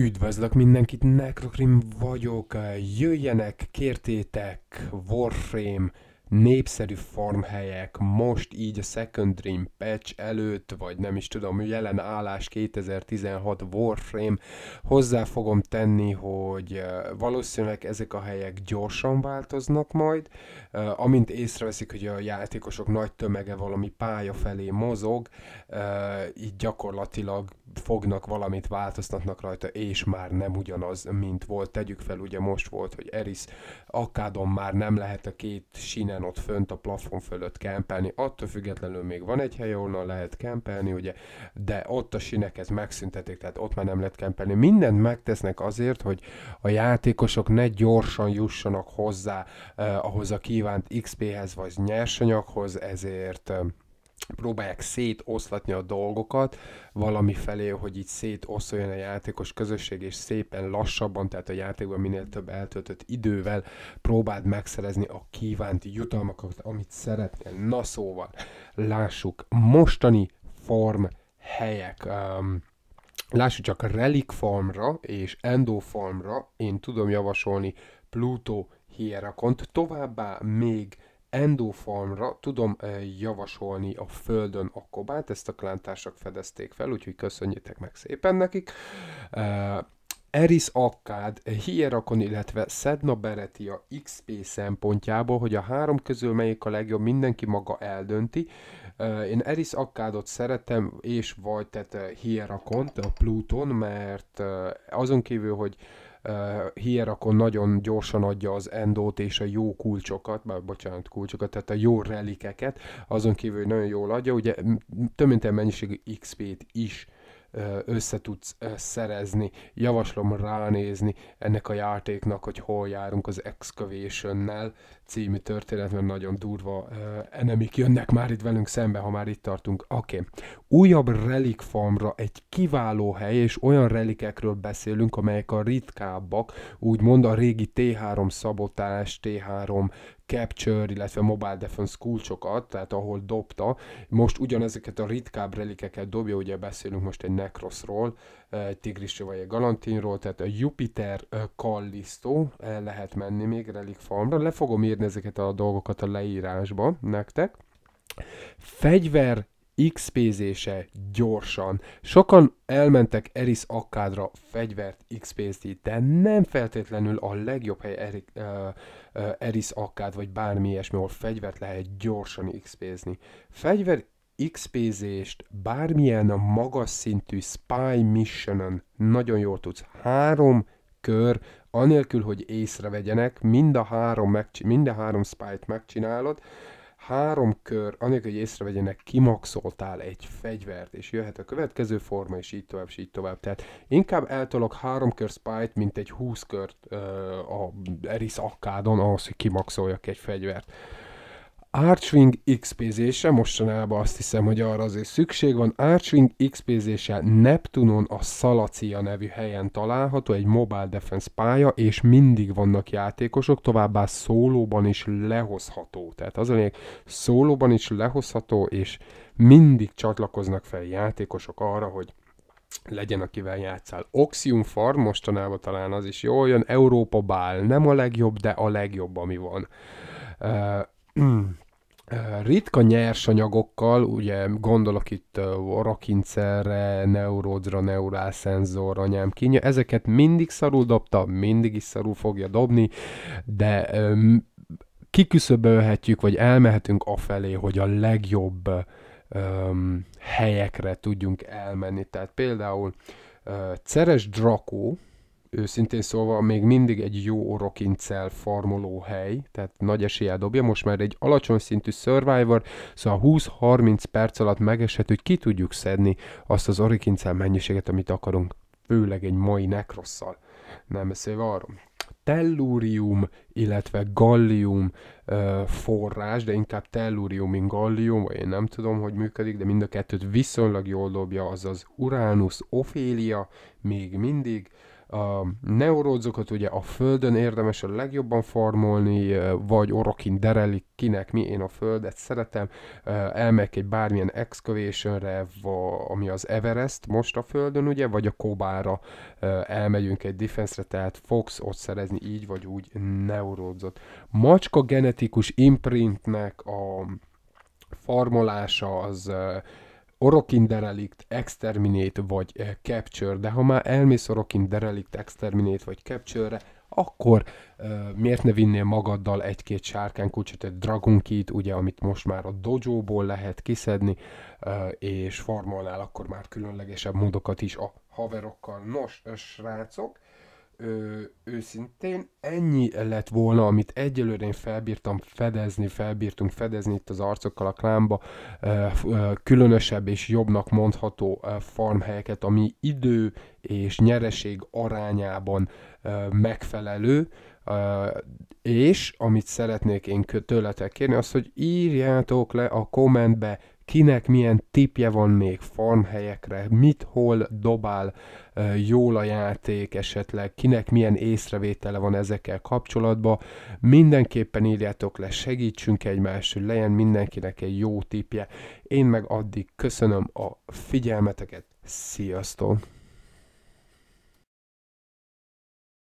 Üdvözlök mindenkit, Necrokrim vagyok, jöjjenek, kértétek, Warframe népszerű farmhelyek most így a Second Dream patch előtt, vagy nem is tudom, jelen állás 2016 Warframe, hozzá fogom tenni, hogy valószínűleg ezek a helyek gyorsan változnak majd, amint észreveszik, hogy a játékosok nagy tömege valami pálya felé mozog, így gyakorlatilag fognak valamit, változtatnak rajta, és már nem ugyanaz, mint volt. Tegyük fel, ugye most volt, hogy Eris Akádon már nem lehet a két sinen helyen ott fönt a plafon fölött kempelni, attól függetlenül még van egy hely, onnan lehet kempelni, ugye, de ott a sinek ez megszüntetik, tehát ott már nem lehet kempelni. Mindent megtesznek azért, hogy a játékosok ne gyorsan jussanak hozzá eh, ahhoz a kívánt XP-hez vagy nyersanyaghoz, ezért eh, próbálják szétoszlatni a dolgokat valami felé, hogy így szétoszoljon a játékos közösség, és szépen lassabban, tehát a játékban minél több eltöltött idővel próbáld megszerezni a kívánt jutalmakat, amit szeretnél. Na szóval, lássuk, mostani form helyek. Um, lássuk csak Relic Farmra és Endo Farmra én tudom javasolni Pluto Hierakont, továbbá még Endofarmra tudom javasolni a Földön a kobát, ezt a klántársak fedezték fel, úgyhogy köszönjétek meg szépen nekik. Eris Akkád, Hierakon, illetve Sedna Beretia XP szempontjából, hogy a három közül melyik a legjobb, mindenki maga eldönti. Én Eris Akkádot szeretem, és vagy tehát Hierakont, a Pluton, mert azon kívül, hogy hierakon nagyon gyorsan adja az endót és a jó kulcsokat, bár bocsánat, kulcsokat, tehát a jó relikeket, azon kívül, hogy nagyon jól adja, ugye több mint mennyiségű XP-t is össze tudsz szerezni. Javaslom ránézni ennek a játéknak, hogy hol járunk az Excavation-nel című történetben nagyon durva enemik jönnek már itt velünk szembe, ha már itt tartunk. Oké. Okay. Újabb relik farmra egy kiváló hely, és olyan relikekről beszélünk, amelyek a ritkábbak, úgymond a régi T3 szabotás, T3 capture, illetve mobile defense kulcsokat, tehát ahol dobta, most ugyanezeket a ritkább relikeket dobja, ugye beszélünk most egy Necrosról, egy Tigrisről vagy egy Galantinról, tehát a Jupiter Callisto el lehet menni még relik Farmra, le fogom írni ezeket a dolgokat a leírásba nektek. Fegyver XP-zése gyorsan. Sokan elmentek Eris akkádra fegyvert xp de nem feltétlenül a legjobb hely uh, uh, Eris akkád, vagy bármi ilyesmi, ahol fegyvert lehet gyorsan XP-zni. Fegyver XP-zést bármilyen magas szintű spy missionon nagyon jól tudsz. Három kör, anélkül, hogy észrevegyenek, mind a három, mind a három spy-t megcsinálod, három kör, anélkül, hogy észrevegyenek, kimaxoltál egy fegyvert, és jöhet a következő forma, és így tovább, és így tovább. Tehát inkább eltolok három kör spite, mint egy húsz kört uh, a Eris akkádon ahhoz, hogy kimaxoljak egy fegyvert. Archwing XP zése mostanában azt hiszem, hogy arra azért szükség van, Archwing XP-zése Neptunon a Szalacia nevű helyen található, egy Mobile Defense pálya, és mindig vannak játékosok, továbbá szólóban is lehozható. Tehát az a lényeg, szólóban is lehozható, és mindig csatlakoznak fel játékosok arra, hogy legyen, akivel játszál. Oxium Farm mostanában talán az is jól jön, Európa Bál nem a legjobb, de a legjobb, ami van. Uh, ritka nyersanyagokkal, ugye gondolok itt rakincerre, neurodra, neurál anyám kínja, ezeket mindig szarul dobta, mindig is szarul fogja dobni, de um, kiküszöbölhetjük, vagy elmehetünk afelé, hogy a legjobb um, helyekre tudjunk elmenni. Tehát például uh, Ceres Draco, őszintén szólva még mindig egy jó orokincel farmoló hely, tehát nagy eséllyel dobja, most már egy alacsony szintű Survivor, szóval 20-30 perc alatt megeshet, hogy ki tudjuk szedni azt az orokincel mennyiséget, amit akarunk, főleg egy mai nekrosszal, nem beszélve arról. Tellurium, illetve gallium uh, forrás, de inkább tellurium, mint gallium, vagy én nem tudom, hogy működik, de mind a kettőt viszonylag jól dobja, azaz Uranus, Ophelia, még mindig, a neurózokat ugye a földön érdemes a legjobban farmolni, vagy orokin derelik kinek, mi én a földet szeretem, elmegyek egy bármilyen excavationre, ami az Everest most a földön, ugye, vagy a Kobára elmegyünk egy defense-re, tehát fogsz ott szerezni így vagy úgy neurózot. Macska genetikus imprintnek a farmolása az Orokin Derelict, Exterminate vagy eh, Capture, de ha már elmész Orokin Derelict, Exterminate vagy Capture-re, akkor uh, miért ne vinnél magaddal egy-két sárkánykutyot, egy Dragon Key-t, ugye, amit most már a dojo-ból lehet kiszedni, uh, és farmolnál akkor már különlegesebb módokat is a haverokkal. Nos, srácok, ö, őszintén ennyi lett volna, amit egyelőre én felbírtam fedezni, felbírtunk fedezni itt az arcokkal a klámba, ö, ö, különösebb és jobbnak mondható ö, farmhelyeket, ami idő és nyereség arányában ö, megfelelő, és amit szeretnék én tőletek kérni, az, hogy írjátok le a kommentbe, kinek milyen tipje van még farmhelyekre, mit hol dobál jól a játék esetleg, kinek milyen észrevétele van ezekkel kapcsolatban. Mindenképpen írjátok le, segítsünk egymást, hogy legyen mindenkinek egy jó tipje. Én meg addig köszönöm a figyelmeteket, sziasztok!